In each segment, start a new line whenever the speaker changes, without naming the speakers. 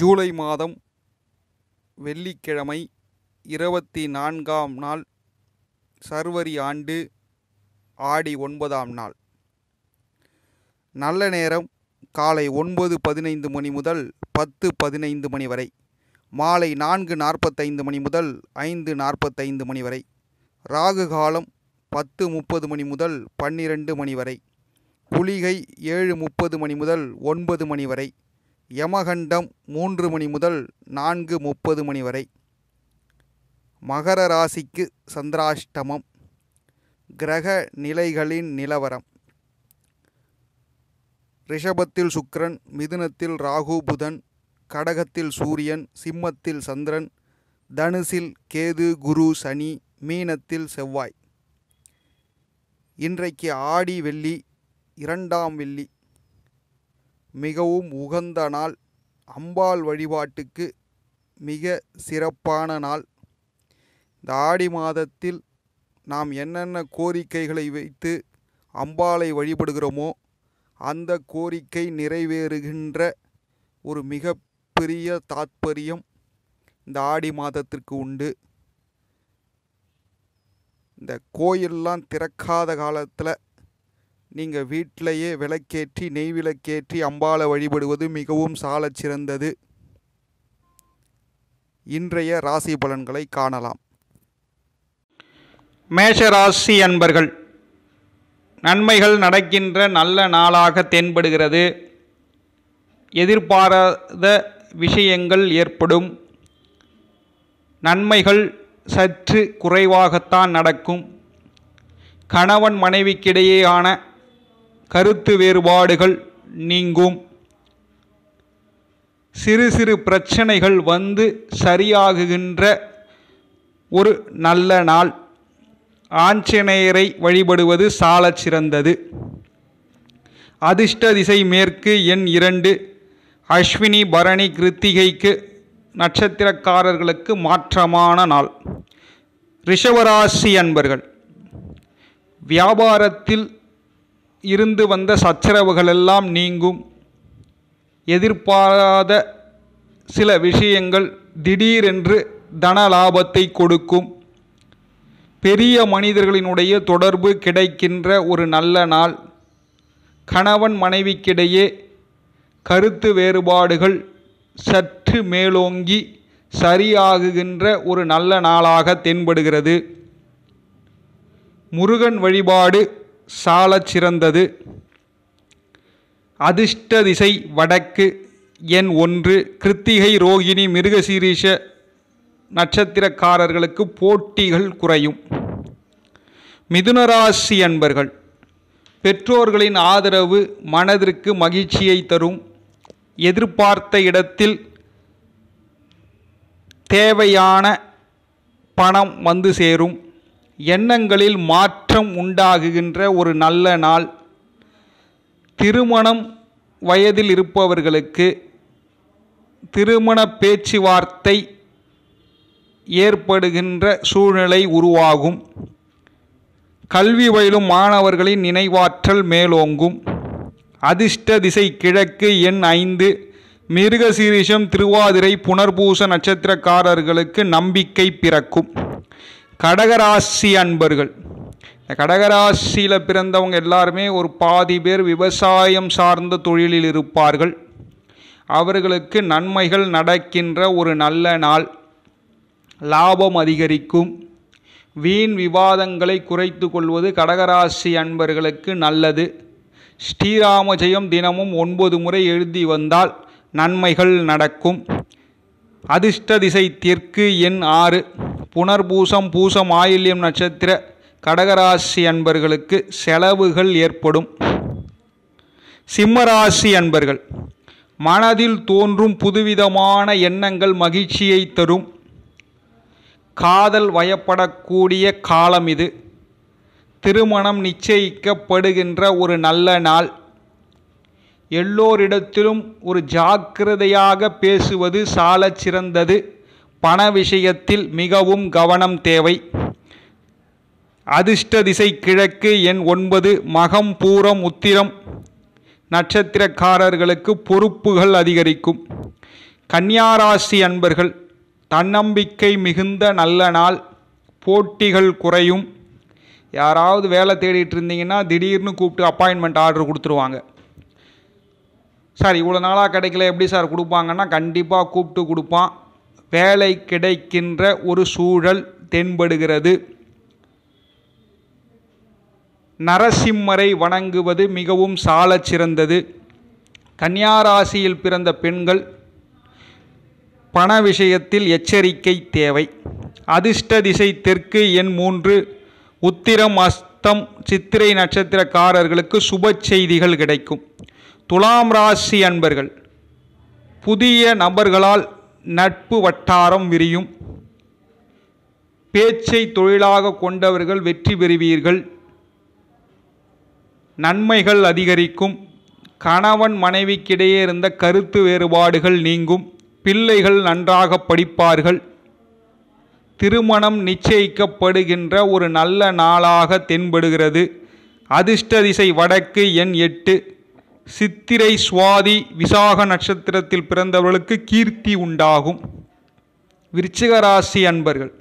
ஜூலை மாதம் வெள்ளிக்கிழமை இருபத்தி நான்காம் நாள் சர்வரி ஆண்டு ஆடி ஒன்பதாம் நாள் நல்ல நேரம் காலை ஒன்பது பதினைந்து மணி முதல் பத்து பதினைந்து மணி வரை மாலை நான்கு நாற்பத்தைந்து மணி முதல் ஐந்து நாற்பத்தைந்து மணி வரை ராகு காலம் பத்து முப்பது மணி முதல் பன்னிரண்டு மணி வரை குளிகை ஏழு முப்பது மணி முதல் ஒன்பது மணி வரை யமகண்டம் மூன்று மணி முதல் நான்கு முப்பது மணி வரை மகர ராசிக்கு சந்திராஷ்டமம் கிரக நிலைகளின் நிலவரம் ரிஷபத்தில் சுக்ரன் மிதுனத்தில் ராகு புதன் கடகத்தில் சூரியன் சிம்மத்தில் சந்திரன் தனுசில் கேது குரு சனி மீனத்தில் செவ்வாய் இன்றைக்கு ஆடி வெள்ளி இரண்டாம் வெள்ளி மிகவும் உகந்த நாள் அம்பாள் வழிபாட்டுக்கு மிக சிறப்பான நாள் இந்த ஆடி மாதத்தில் நாம் என்னென்ன கோரிக்கைகளை வைத்து அம்பாளை வழிபடுகிறோமோ அந்த கோரிக்கை நிறைவேறுகின்ற ஒரு மிக பெரிய தாத்பரியம் இந்த ஆடி மாதத்திற்கு உண்டு இந்த கோயிலெலாம் திறக்காத காலத்தில் நீங்கள் வீட்டிலேயே விளக்கேற்றி நெய் விளக்கேற்றி அம்பாளை வழிபடுவது மிகவும் சாலச் சிறந்தது இன்றைய ராசி பலன்களை காணலாம் மேஷராசி அன்பர்கள் நன்மைகள் நடக்கின்ற நல்ல நாளாக தென்படுகிறது எதிர்பாராத விஷயங்கள் ஏற்படும் நன்மைகள் சற்று குறைவாகத்தான் நடக்கும் கணவன் மனைவிக்கிடையேயான கருத்து வேறுபாடுகள் நீங்கும் சிறு சிறு பிரச்சனைகள் வந்து சரியாகுகின்ற ஒரு நல்ல நாள் ஆஞ்சநேயரை வழிபடுவது சாலச் சிறந்தது அதிர்ஷ்ட திசை மேற்கு எண் இரண்டு அஸ்வினி பரணி கிருத்திகைக்கு நட்சத்திரக்காரர்களுக்கு மாற்றமான நாள் ரிஷவராசி அன்பர்கள் வியாபாரத்தில் இருந்து வந்த சச்சரவுகள் எல்லாம் நீங்கும் எதிர்பாராத சில விஷயங்கள் திடீரென்று தன லாபத்தை கொடுக்கும் பெரிய மனிதர்களினுடைய தொடர்பு கிடைக்கின்ற ஒரு நல்ல நாள் கணவன் மனைவிக்கிடையே கருத்து வேறுபாடுகள் சற்று மேலோங்கி சரியாகுகின்ற ஒரு நல்ல நாளாக தென்படுகிறது முருகன் வழிபாடு சாலச்சிறந்தது சிறந்தது அதிர்ஷ்ட திசை வடக்கு எண் ஒன்று கிருத்திகை ரோகிணி மிருகசீரீஷ நட்சத்திரக்காரர்களுக்கு போட்டிகள் குறையும் மிதுனராசி அன்பர்கள் பெற்றோர்களின் ஆதரவு மனதிற்கு மகிழ்ச்சியை தரும் எதிர்பார்த்த இடத்தில் தேவையான பணம் வந்து சேரும் எண்ணங்களில் மாற்றம் உண்டாகுகின்ற ஒரு நல்ல நாள் திருமணம் வயதில் இருப்பவர்களுக்கு திருமண பேச்சுவார்த்தை ஏற்படுகின்ற சூழ்நிலை உருவாகும் கல்வி வயலும் மாணவர்களின் நினைவாற்றல் மேலோங்கும் அதிர்ஷ்ட திசை கிழக்கு எண் ஐந்து மிருகசீரிஷம் திருவாதிரை புனர்பூச நட்சத்திரக்காரர்களுக்கு நம்பிக்கை பிறக்கும் கடகராசி அன்பர்கள் இந்த கடகராசியில் பிறந்தவங்க எல்லாருமே ஒரு பாதி பேர் விவசாயம் சார்ந்த தொழிலில் இருப்பார்கள் அவர்களுக்கு நன்மைகள் நடக்கின்ற ஒரு நல்ல நாள் லாபம் அதிகரிக்கும் வீண் விவாதங்களை குறைத்து கொள்வது கடகராசி அன்பர்களுக்கு நல்லது ஸ்ரீராமஜெயம் தினமும் ஒன்பது முறை எழுதி வந்தால் நன்மைகள் நடக்கும் அதிர்ஷ்ட திசை தெற்கு எண் ஆறு புனர்பூசம் பூசம் ஆயில்யம் நட்சத்திர கடகராசி அன்பர்களுக்கு செலவுகள் ஏற்படும் சிம்மராசி அன்பர்கள் மனதில் தோன்றும் புதுவிதமான எண்ணங்கள் மகிழ்ச்சியை தரும் காதல் வயப்படக்கூடிய காலம் இது திருமணம் நிச்சயிக்கப்படுகின்ற ஒரு நல்ல நாள் எல்லோரிடத்திலும் ஒரு ஜாக்கிரதையாக பேசுவது சால சிறந்தது பண விஷயத்தில் மிகவும் கவனம் தேவை அதிர்ஷ்ட திசை கிழக்கு எண் ஒன்பது மகம் பூரம் உத்திரம் நட்சத்திரக்காரர்களுக்கு பொறுப்புகள் அதிகரிக்கும் கன்னியாராசி அன்பர்கள் தன்னம்பிக்கை மிகுந்த நல்ல நாள் போட்டிகள் குறையும் யாராவது வேலை தேடிட்டு இருந்தீங்கன்னா திடீர்னு கூப்பிட்டு அப்பாயின்மெண்ட் ஆர்டர் கொடுத்துருவாங்க சார் இவ்வளோ நாளாக கிடைக்கல எப்படி சார் கொடுப்பாங்கன்னா கண்டிப்பாக கூப்பிட்டு கொடுப்பான் வேலை கிடைக்கின்ற ஒரு சூழல் தென்படுகிறது நரசிம்மரை வணங்குவது மிகவும் சாலச் சிறந்தது கன்னியாராசியில் பிறந்த பெண்கள் பண விஷயத்தில் எச்சரிக்கை தேவை அதிர்ஷ்ட திசை தெற்கு எண் மூன்று உத்திரம் அஸ்தம் சித்திரை நட்சத்திரக்காரர்களுக்கு சுப செய்திகள் கிடைக்கும் துலாம் ராசி அன்பர்கள் புதிய நபர்களால் நட்பு வட்டாரம் விரியும் பேச்சை தொழிலாக கொண்டவர்கள் வெற்றி பெறுவீர்கள் நன்மைகள் அதிகரிக்கும் கணவன் மனைவிக்கிடையே இருந்த கருத்து வேறுபாடுகள் நீங்கும் பிள்ளைகள் நன்றாக படிப்பார்கள் திருமணம் நிச்சயிக்கப்படுகின்ற ஒரு நல்ல நாளாக தென்படுகிறது அதிர்ஷ்ட திசை வடக்கு எண் எட்டு சித்திரை சுவாதி விசாக நட்சத்திரத்தில் பிறந்தவர்களுக்கு கீர்த்தி உண்டாகும் விருச்சிகராசி அன்பர்கள்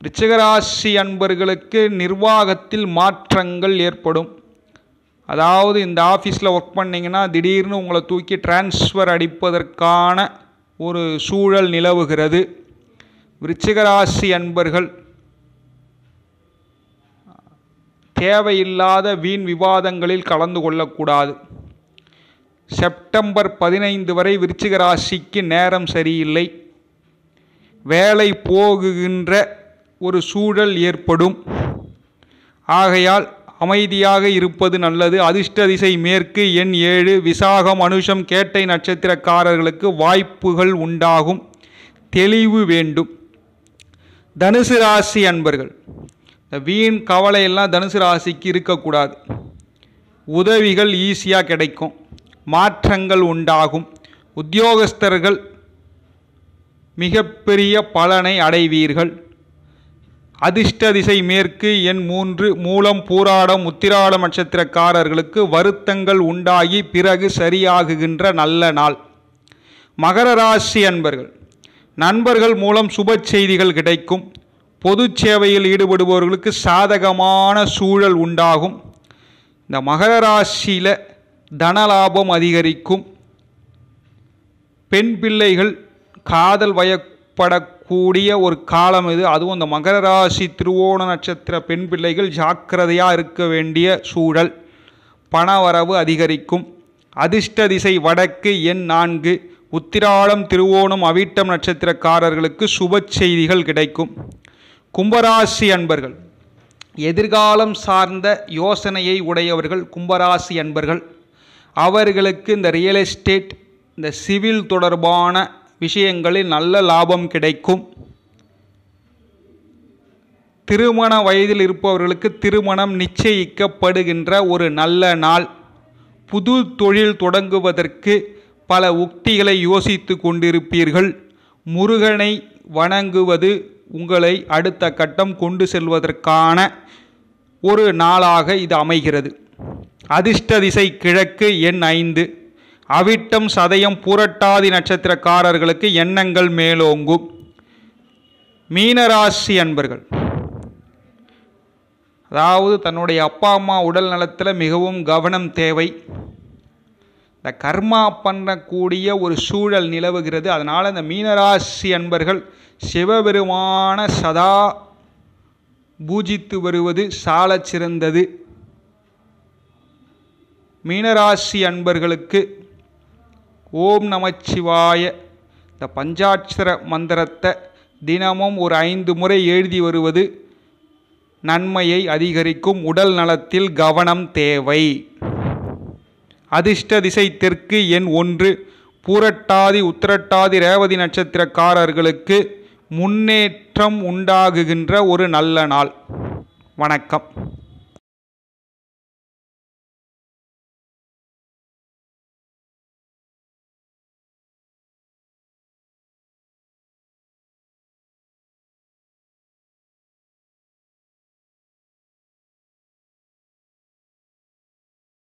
விருச்சிகராசி அன்பர்களுக்கு நிர்வாகத்தில் மாற்றங்கள் ஏற்படும் அதாவது இந்த ஆஃபீஸில் ஒர்க் பண்ணிங்கன்னா திடீர்னு உங்களை தூக்கி டிரான்ஸ்ஃபர் அடிப்பதற்கான ஒரு சூழல் நிலவுகிறது விருச்சிகராசி அன்பர்கள் தேவையில்லாத வீண் விவாதங்களில் கலந்து கொள்ளக்கூடாது செப்டம்பர் பதினைந்து வரை விருச்சிக ராசிக்கு நேரம் சரியில்லை வேலை போகுகின்ற ஒரு சூழல் ஏற்படும் ஆகையால் அமைதியாக இருப்பது நல்லது அதிர்ஷ்ட திசை மேற்கு எண் ஏழு விசாகம் அனுஷம் கேட்டை நட்சத்திரக்காரர்களுக்கு வாய்ப்புகள் உண்டாகும் தெளிவு வேண்டும் தனுசு ராசி அன்பர்கள் வீண் கவலையெல்லாம் தனுசு ராசிக்கு இருக்கக்கூடாது உதவிகள் ஈஸியாக கிடைக்கும் மாற்றங்கள் உண்டாகும் உத்தியோகஸ்தர்கள் மிகப்பெரிய பலனை அடைவீர்கள் அதிர்ஷ்ட திசை மேற்கு என் மூன்று மூலம் பூராடம் உத்திராட நட்சத்திரக்காரர்களுக்கு வருத்தங்கள் உண்டாகி பிறகு சரியாகுகின்ற நல்ல நாள் மகர ராசி அன்பர்கள் நண்பர்கள் மூலம் சுப செய்திகள் கிடைக்கும் பொது சேவையில் ஈடுபடுபவர்களுக்கு சாதகமான சூழல் உண்டாகும் இந்த மகர ராசியில் தனலாபம் அதிகரிக்கும் பெண் பிள்ளைகள் காதல் வயப்படக்கூடிய ஒரு காலம் இது அதுவும் இந்த மகர ராசி திருவோண நட்சத்திர பெண் பிள்ளைகள் ஜாக்கிரதையாக இருக்க வேண்டிய சூழல் பணவரவு அதிகரிக்கும் அதிர்ஷ்ட திசை வடக்கு எண் நான்கு உத்திராளம் திருவோணம் அவிட்டம் நட்சத்திரக்காரர்களுக்கு சுப செய்திகள் கிடைக்கும் கும்பராசி அன்பர்கள் எதிர்காலம் சார்ந்த யோசனையை உடையவர்கள் கும்பராசி அன்பர்கள் அவர்களுக்கு இந்த ரியல் எஸ்டேட் இந்த சிவில் தொடர்பான விஷயங்களில் நல்ல லாபம் கிடைக்கும் திருமண வயதில் இருப்பவர்களுக்கு திருமணம் நிச்சயிக்கப்படுகின்ற ஒரு நல்ல நாள் புது தொழில் தொடங்குவதற்கு பல உக்திகளை யோசித்து கொண்டிருப்பீர்கள் முருகனை வணங்குவது உங்களை அடுத்த கட்டம் கொண்டு செல்வதற்கான ஒரு நாளாக இது அமைகிறது அதிர்ஷ்ட திசை கிழக்கு எண் ஐந்து அவிட்டம் சதயம் புரட்டாதி நட்சத்திரக்காரர்களுக்கு எண்ணங்கள் மேலோங்கும் மீனராசி அன்பர்கள் அதாவது தன்னுடைய அப்பா அம்மா உடல் நலத்தில் மிகவும் கவனம் தேவை இந்த கர்மா பண்ணக்கூடிய ஒரு சூழல் நிலவுகிறது அதனால் இந்த மீனராசி அன்பர்கள் சிவபெருமான சதா பூஜித்து வருவது சால சிறந்தது மீனராசி அன்பர்களுக்கு ஓம் நமச்சிவாய இந்த பஞ்சாட்சர மந்திரத்தை தினமும் ஒரு ஐந்து முறை எழுதி வருவது நன்மையை அதிகரிக்கும் உடல் நலத்தில் கவனம் தேவை அதிர்ஷ்ட திசை தெற்கு எண் ஒன்று பூரட்டாதி உத்திரட்டாதி ரேவதி நட்சத்திரக்காரர்களுக்கு முன்னேற்றம் உண்டாகுகின்ற ஒரு நல்ல நாள் வணக்கம்